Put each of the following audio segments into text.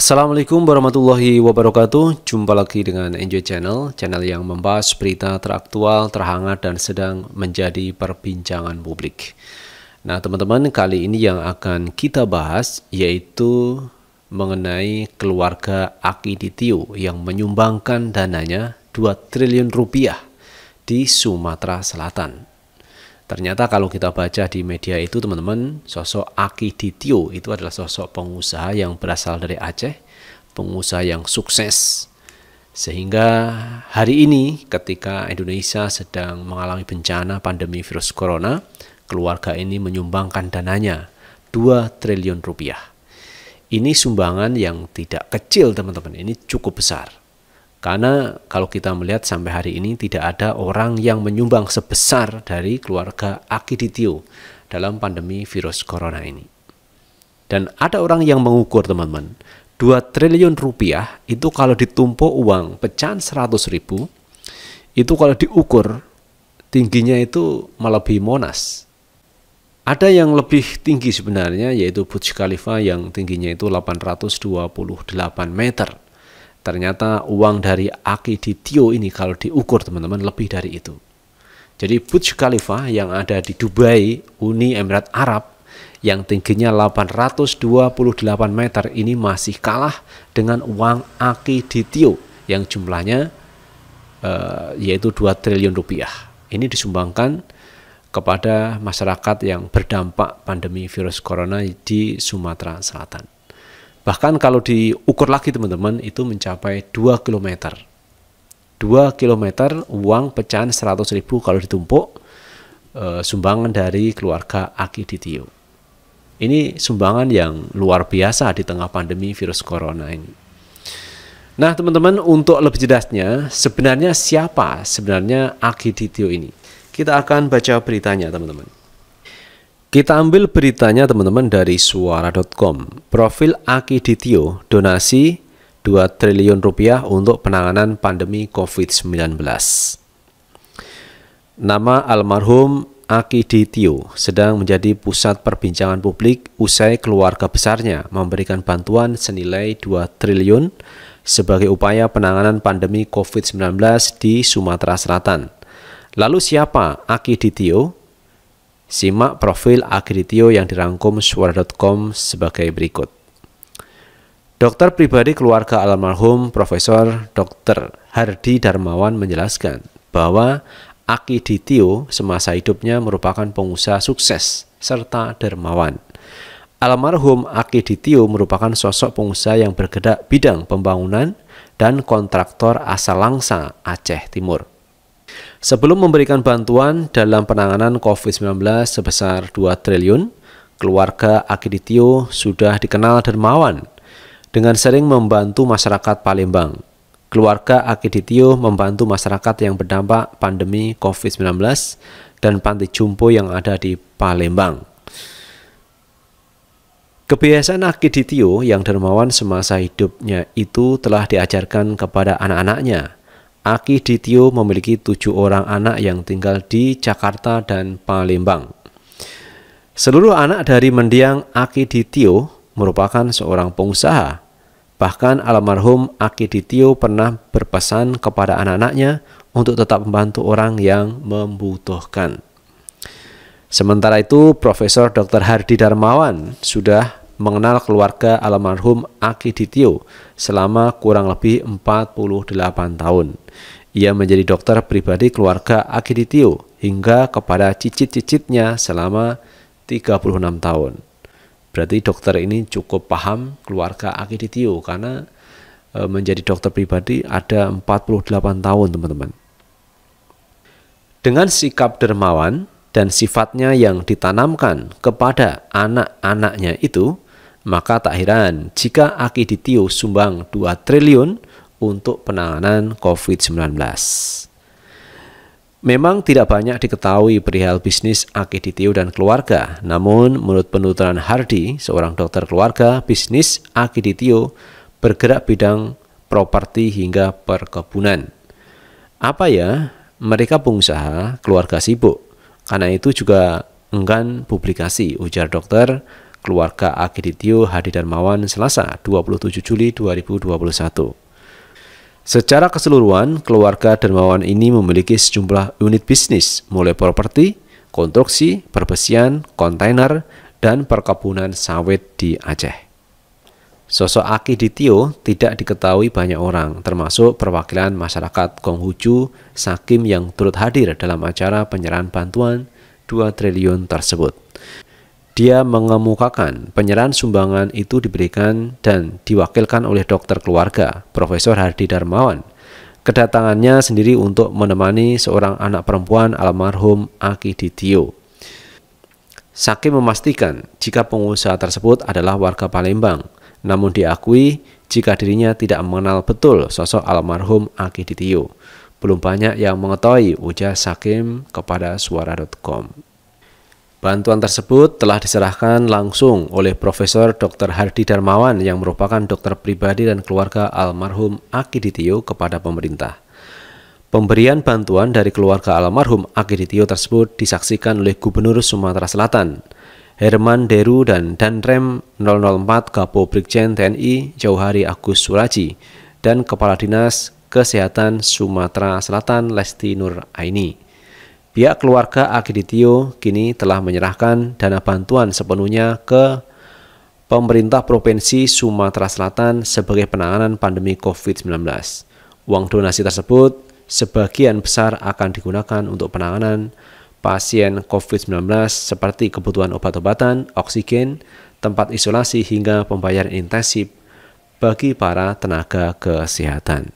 Assalamualaikum warahmatullahi wabarakatuh Jumpa lagi dengan Enjoy Channel Channel yang membahas berita teraktual, terhangat, dan sedang menjadi perbincangan publik Nah teman-teman kali ini yang akan kita bahas Yaitu mengenai keluarga Aki Akiditio Yang menyumbangkan dananya 2 triliun rupiah di Sumatera Selatan Ternyata kalau kita baca di media itu teman-teman, sosok Aki Ditio itu adalah sosok pengusaha yang berasal dari Aceh, pengusaha yang sukses. Sehingga hari ini ketika Indonesia sedang mengalami bencana pandemi virus corona, keluarga ini menyumbangkan dananya 2 triliun rupiah. Ini sumbangan yang tidak kecil teman-teman, ini cukup besar. Karena kalau kita melihat sampai hari ini tidak ada orang yang menyumbang sebesar dari keluarga Akiditio dalam pandemi virus corona ini. Dan ada orang yang mengukur teman-teman, 2 triliun rupiah itu kalau ditumpuk uang pecahan 100 ribu, itu kalau diukur tingginya itu melebihi Monas. Ada yang lebih tinggi sebenarnya yaitu Burj Khalifa yang tingginya itu 828 meter Ternyata uang dari Aki di Akiditio ini kalau diukur teman-teman lebih dari itu. Jadi Burj Khalifa yang ada di Dubai, Uni Emirat Arab yang tingginya 828 meter ini masih kalah dengan uang Aki di Akiditio yang jumlahnya eh, yaitu 2 triliun rupiah. Ini disumbangkan kepada masyarakat yang berdampak pandemi virus corona di Sumatera Selatan. Bahkan kalau diukur lagi teman-teman itu mencapai 2 km. 2 km uang pecahan 100 ribu kalau ditumpuk e, sumbangan dari keluarga Aki Ditio. Ini sumbangan yang luar biasa di tengah pandemi virus corona ini. Nah teman-teman untuk lebih jelasnya sebenarnya siapa sebenarnya Aki Ditio ini? Kita akan baca beritanya teman-teman. Kita ambil beritanya teman-teman dari suara.com. Profil Aki Ditio donasi 2 triliun rupiah untuk penanganan pandemi COVID-19. Nama almarhum Aki Ditio sedang menjadi pusat perbincangan publik usai keluarga besarnya memberikan bantuan senilai 2 triliun sebagai upaya penanganan pandemi COVID-19 di Sumatera Selatan. Lalu siapa Aki Ditio? Simak profil Agritio yang dirangkum suara.com sebagai berikut. Dokter pribadi keluarga almarhum Profesor Dr. Hardi Darmawan menjelaskan bahwa Akiditio semasa hidupnya merupakan pengusaha sukses serta dermawan. Almarhum Akiditio merupakan sosok pengusaha yang bergerak bidang pembangunan dan kontraktor asal Langsa, Aceh Timur. Sebelum memberikan bantuan dalam penanganan COVID-19 sebesar 2 triliun, keluarga Akiditio sudah dikenal dermawan dengan sering membantu masyarakat Palembang. Keluarga Akiditio membantu masyarakat yang berdampak pandemi COVID-19 dan panti jompo yang ada di Palembang. Kebiasaan Akiditio yang dermawan semasa hidupnya itu telah diajarkan kepada anak-anaknya – Aki Ditio memiliki tujuh orang anak yang tinggal di Jakarta dan Palembang. Seluruh anak dari mendiang Aki Ditio merupakan seorang pengusaha. Bahkan almarhum Aki Ditio pernah berpesan kepada anak-anaknya untuk tetap membantu orang yang membutuhkan. Sementara itu, Profesor Dr. Hardi Darmawan sudah mengenal keluarga almarhum Aki Ditio selama kurang lebih 48 tahun. Ia menjadi dokter pribadi keluarga Aki Ditio hingga kepada cicit-cicitnya selama 36 tahun. Berarti dokter ini cukup paham keluarga Aki Ditio karena e, menjadi dokter pribadi ada 48 tahun teman-teman. Dengan sikap dermawan dan sifatnya yang ditanamkan kepada anak-anaknya itu, maka tak heran jika Akiditio sumbang 2 triliun untuk penanganan COVID-19. Memang tidak banyak diketahui perihal bisnis Akiditio dan keluarga, namun menurut penuturan Hardi, seorang dokter keluarga, bisnis Akiditio bergerak bidang properti hingga perkebunan. Apa ya? Mereka pengusaha, keluarga sibuk. Karena itu juga enggan publikasi, ujar dokter keluarga Akiditio Hadi Darmawan Selasa 27 Juli 2021. Secara keseluruhan, keluarga Dermawan ini memiliki sejumlah unit bisnis, mulai properti, konstruksi, perbesian, kontainer, dan perkebunan sawit di Aceh. Sosok Aki Ditio tidak diketahui banyak orang, termasuk perwakilan masyarakat Konghucu Sakim yang turut hadir dalam acara penyerahan bantuan 2 triliun tersebut. Dia mengemukakan penyerahan sumbangan itu diberikan dan diwakilkan oleh dokter keluarga, Profesor Hardi Darmawan. Kedatangannya sendiri untuk menemani seorang anak perempuan almarhum Aki Ditio. Saki memastikan jika pengusaha tersebut adalah warga Palembang, namun diakui jika dirinya tidak mengenal betul sosok almarhum Aki Ditio. Belum banyak yang mengetahui ujar Sakim kepada suara.com. Bantuan tersebut telah diserahkan langsung oleh Profesor Dr. Hardi Darmawan yang merupakan dokter pribadi dan keluarga almarhum Akiditio kepada pemerintah. Pemberian bantuan dari keluarga almarhum Akiditio tersebut disaksikan oleh Gubernur Sumatera Selatan, Herman Deru dan Danrem 004 Brigjen TNI Jauhari Agus Suraji dan Kepala Dinas Kesehatan Sumatera Selatan Lesti Nur Aini. Pihak keluarga Akiditio kini telah menyerahkan dana bantuan sepenuhnya ke pemerintah Provinsi Sumatera Selatan sebagai penanganan pandemi COVID-19. Uang donasi tersebut sebagian besar akan digunakan untuk penanganan pasien COVID-19 seperti kebutuhan obat-obatan, oksigen, tempat isolasi hingga pembayaran intensif bagi para tenaga kesehatan.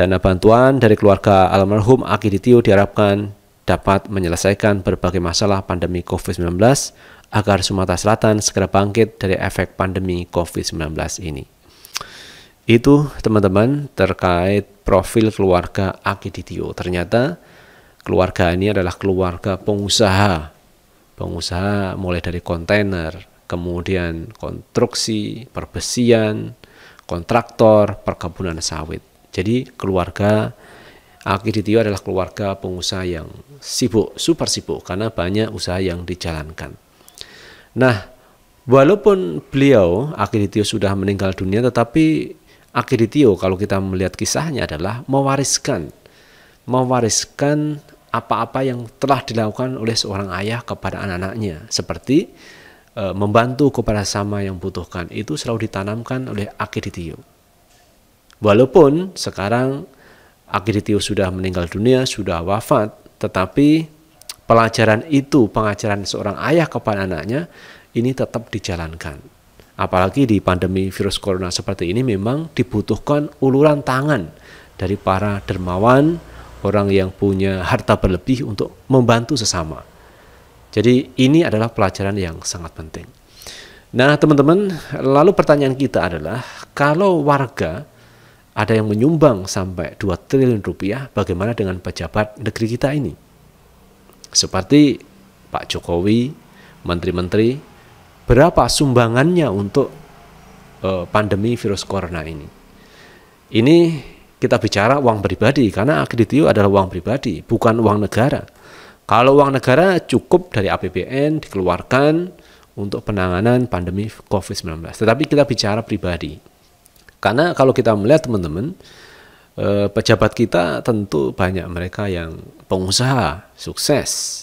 Dana bantuan dari keluarga almarhum Aki Ditio diharapkan dapat menyelesaikan berbagai masalah pandemi COVID-19 agar Sumatera Selatan segera bangkit dari efek pandemi COVID-19 ini. Itu teman-teman terkait profil keluarga Aki Ditio. Ternyata keluarga ini adalah keluarga pengusaha. Pengusaha mulai dari kontainer, kemudian konstruksi, perbesian, kontraktor, perkebunan sawit. Jadi keluarga Akiditio adalah keluarga pengusaha yang sibuk, super sibuk karena banyak usaha yang dijalankan. Nah, walaupun beliau Akiditio sudah meninggal dunia tetapi Akiditio kalau kita melihat kisahnya adalah mewariskan mewariskan apa-apa yang telah dilakukan oleh seorang ayah kepada anak-anaknya seperti e, membantu kepada sama yang butuhkan itu selalu ditanamkan oleh Akiditio. Walaupun sekarang Agritius sudah meninggal dunia, sudah wafat, tetapi pelajaran itu, pengajaran seorang ayah kepada anaknya ini tetap dijalankan. Apalagi di pandemi virus corona seperti ini memang dibutuhkan uluran tangan dari para dermawan, orang yang punya harta berlebih untuk membantu sesama. Jadi ini adalah pelajaran yang sangat penting. Nah teman-teman, lalu pertanyaan kita adalah, kalau warga ada yang menyumbang sampai 2 triliun rupiah, bagaimana dengan pejabat negeri kita ini? Seperti Pak Jokowi, menteri-menteri, berapa sumbangannya untuk uh, pandemi virus corona ini? Ini kita bicara uang pribadi karena akreditio adalah uang pribadi, bukan uang negara. Kalau uang negara cukup dari APBN dikeluarkan untuk penanganan pandemi COVID-19. Tetapi kita bicara pribadi. Karena kalau kita melihat teman-teman, eh, pejabat kita tentu banyak mereka yang pengusaha, sukses.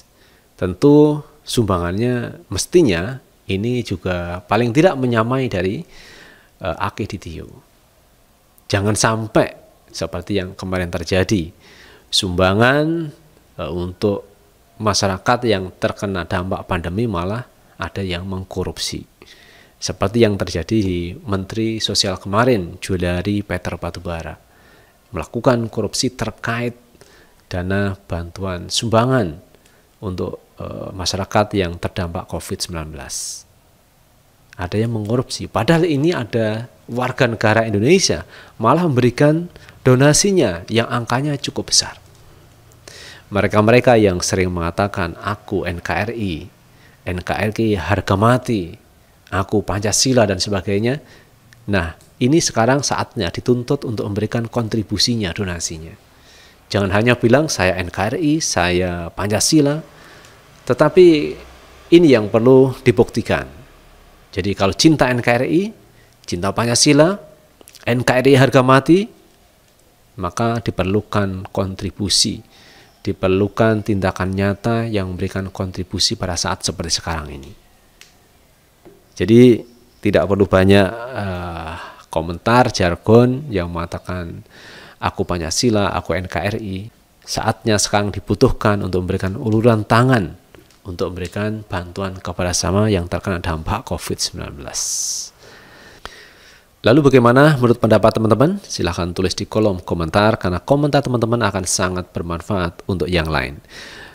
Tentu sumbangannya mestinya ini juga paling tidak menyamai dari eh, Akiditio. Jangan sampai seperti yang kemarin terjadi. Sumbangan uh, untuk masyarakat yang terkena dampak pandemi malah ada yang mengkorupsi. Seperti yang terjadi di Menteri Sosial kemarin, Juliari Peter Batubara, melakukan korupsi terkait dana bantuan sumbangan untuk e, masyarakat yang terdampak COVID-19. Ada yang mengorupsi, padahal ini ada warga negara Indonesia malah memberikan donasinya yang angkanya cukup besar. Mereka-mereka yang sering mengatakan aku NKRI, NKRI harga mati, aku Pancasila dan sebagainya. Nah, ini sekarang saatnya dituntut untuk memberikan kontribusinya, donasinya. Jangan hanya bilang saya NKRI, saya Pancasila, tetapi ini yang perlu dibuktikan. Jadi kalau cinta NKRI, cinta Pancasila, NKRI harga mati, maka diperlukan kontribusi, diperlukan tindakan nyata yang memberikan kontribusi pada saat seperti sekarang ini. Jadi tidak perlu banyak uh, komentar jargon yang mengatakan aku Pancasila, aku NKRI. Saatnya sekarang dibutuhkan untuk memberikan uluran tangan untuk memberikan bantuan kepada sama yang terkena dampak COVID-19. Lalu bagaimana menurut pendapat teman-teman? Silahkan tulis di kolom komentar karena komentar teman-teman akan sangat bermanfaat untuk yang lain.